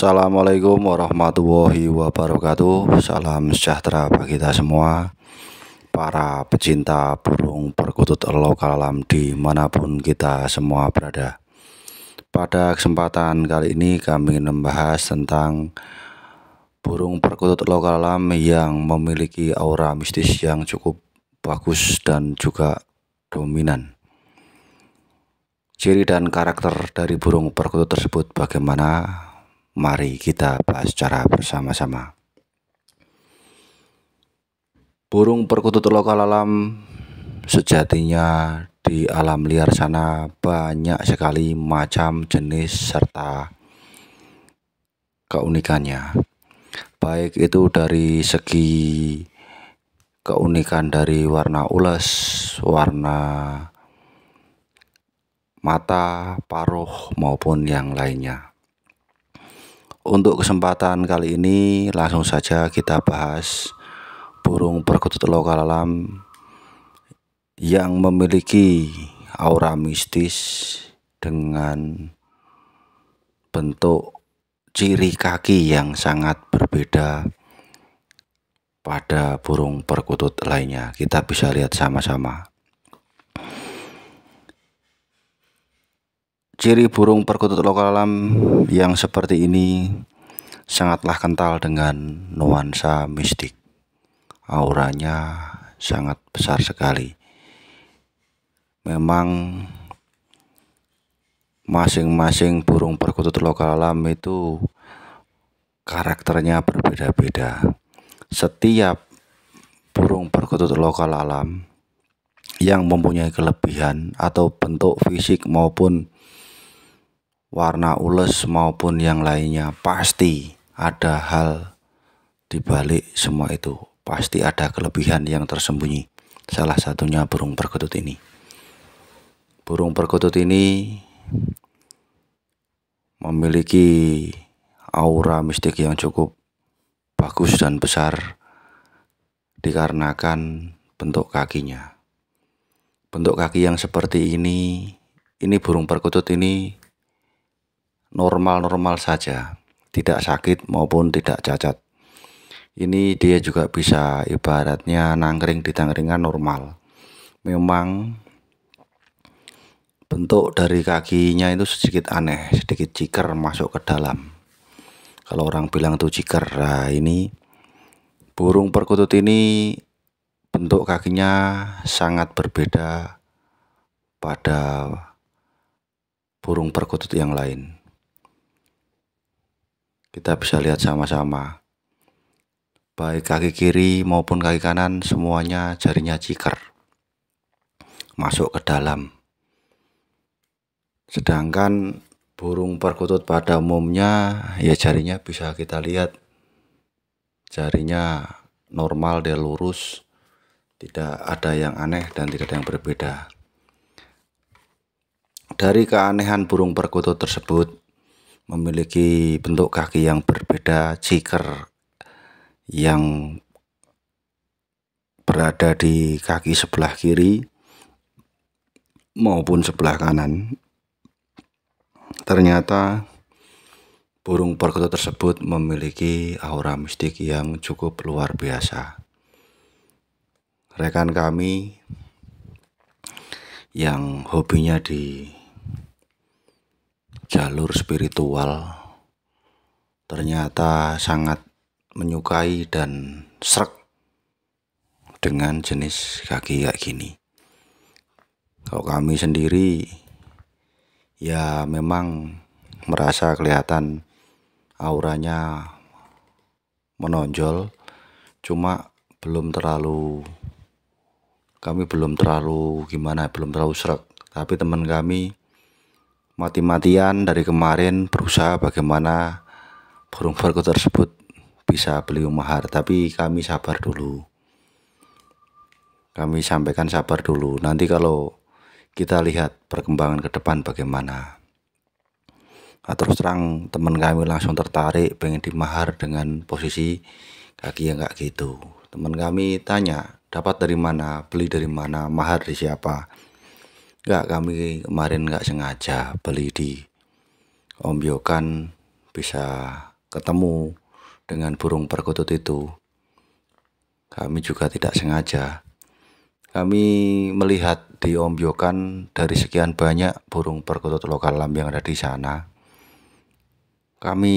Assalamualaikum warahmatullahi wabarakatuh Salam sejahtera bagi kita semua Para pecinta burung perkutut lokal di dimanapun kita semua berada Pada kesempatan kali ini kami ingin membahas tentang Burung perkutut lokal alam yang memiliki aura mistis yang cukup bagus dan juga dominan Ciri dan karakter dari burung perkutut tersebut bagaimana Mari kita bahas secara bersama-sama. Burung perkutut lokal alam sejatinya di alam liar sana banyak sekali macam jenis serta keunikannya. Baik itu dari segi keunikan dari warna ulas, warna mata, paruh maupun yang lainnya. Untuk kesempatan kali ini langsung saja kita bahas burung perkutut lokal alam yang memiliki aura mistis dengan bentuk ciri kaki yang sangat berbeda pada burung perkutut lainnya. Kita bisa lihat sama-sama. Ciri burung perkutut lokal alam yang seperti ini sangatlah kental dengan nuansa mistik. Auranya sangat besar sekali. Memang masing-masing burung perkutut lokal alam itu karakternya berbeda-beda. Setiap burung perkutut lokal alam yang mempunyai kelebihan atau bentuk fisik maupun warna ules maupun yang lainnya pasti ada hal dibalik semua itu. Pasti ada kelebihan yang tersembunyi. Salah satunya burung perkutut ini. Burung perkutut ini memiliki aura mistik yang cukup bagus dan besar dikarenakan bentuk kakinya. Bentuk kaki yang seperti ini, ini burung perkutut ini normal-normal saja, tidak sakit maupun tidak cacat. Ini dia juga bisa ibaratnya nangkring di tangkringan normal. Memang bentuk dari kakinya itu sedikit aneh, sedikit ciker masuk ke dalam. Kalau orang bilang itu ciker, nah ini burung perkutut ini bentuk kakinya sangat berbeda pada burung perkutut yang lain kita bisa lihat sama-sama baik kaki kiri maupun kaki kanan semuanya jarinya ciker masuk ke dalam sedangkan burung perkutut pada umumnya ya jarinya bisa kita lihat jarinya normal dia lurus tidak ada yang aneh dan tidak ada yang berbeda dari keanehan burung perkutut tersebut memiliki bentuk kaki yang berbeda ciker yang berada di kaki sebelah kiri maupun sebelah kanan. Ternyata burung perkutut tersebut memiliki aura mistik yang cukup luar biasa. Rekan kami yang hobinya di jalur spiritual ternyata sangat menyukai dan serak dengan jenis kaki kayak gini. Kalau kami sendiri ya memang merasa kelihatan auranya menonjol cuma belum terlalu kami belum terlalu gimana belum terlalu serak tapi teman kami mati-matian dari kemarin berusaha bagaimana burung perkutut tersebut bisa beli mahar tapi kami sabar dulu kami sampaikan sabar dulu nanti kalau kita lihat perkembangan ke depan bagaimana nah, terus terang teman kami langsung tertarik pengen dimahar dengan posisi kaki yang kayak gitu teman kami tanya dapat dari mana beli dari mana mahar di siapa Enggak, kami kemarin nggak sengaja beli di Ombyokan bisa ketemu dengan burung perkutut itu. Kami juga tidak sengaja. Kami melihat di Ombyokan dari sekian banyak burung perkutut lokal lam yang ada di sana. Kami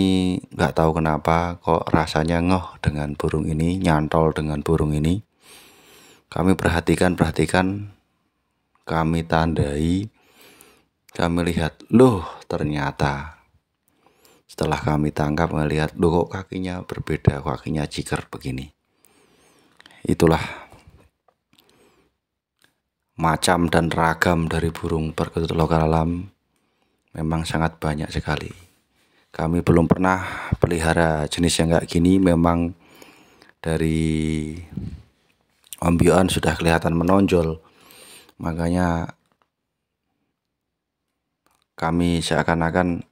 nggak tahu kenapa kok rasanya ngoh dengan burung ini, nyantol dengan burung ini. Kami perhatikan-perhatikan kami tandai, kami lihat, loh ternyata. Setelah kami tangkap melihat, loh kok kakinya berbeda, kakinya jiker begini. Itulah macam dan ragam dari burung perkutut lokal alam memang sangat banyak sekali. Kami belum pernah pelihara jenis yang kayak gini, memang dari ambion sudah kelihatan menonjol makanya kami seakan-akan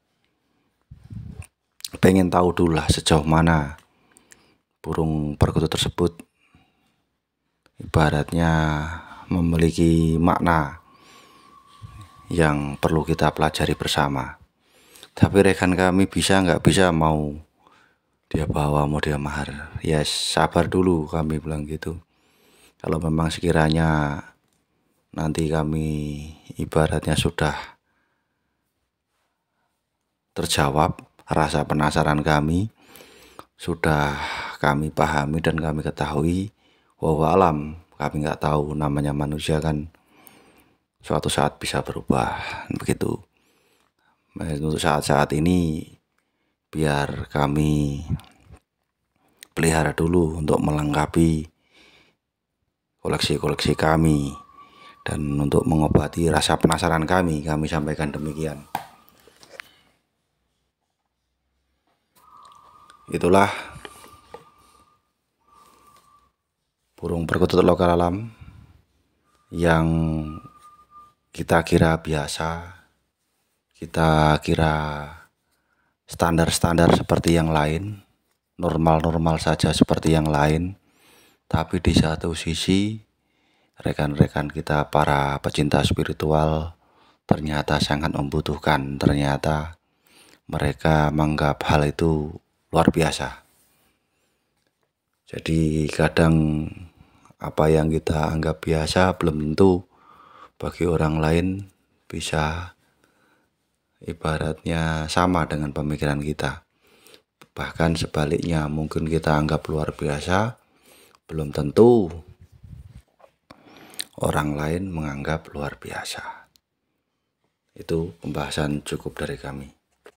pengen tahu dulu lah sejauh mana burung perkutut tersebut ibaratnya memiliki makna yang perlu kita pelajari bersama. Tapi rekan kami bisa nggak bisa mau dia bawa mau dia mahar. Ya sabar dulu kami bilang gitu. Kalau memang sekiranya nanti kami ibaratnya sudah terjawab rasa penasaran kami sudah kami pahami dan kami ketahui bahwa alam kami nggak tahu namanya manusia kan suatu saat bisa berubah begitu eh, untuk saat-saat ini biar kami pelihara dulu untuk melengkapi koleksi-koleksi kami dan untuk mengobati rasa penasaran kami kami sampaikan demikian itulah burung perkutut lokal alam yang kita kira biasa kita kira standar-standar seperti yang lain normal-normal saja seperti yang lain tapi di satu sisi rekan-rekan kita para pecinta spiritual ternyata sangat membutuhkan. Ternyata mereka menganggap hal itu luar biasa. Jadi kadang apa yang kita anggap biasa belum tentu bagi orang lain bisa ibaratnya sama dengan pemikiran kita. Bahkan sebaliknya mungkin kita anggap luar biasa belum tentu orang lain menganggap luar biasa. Itu pembahasan cukup dari kami.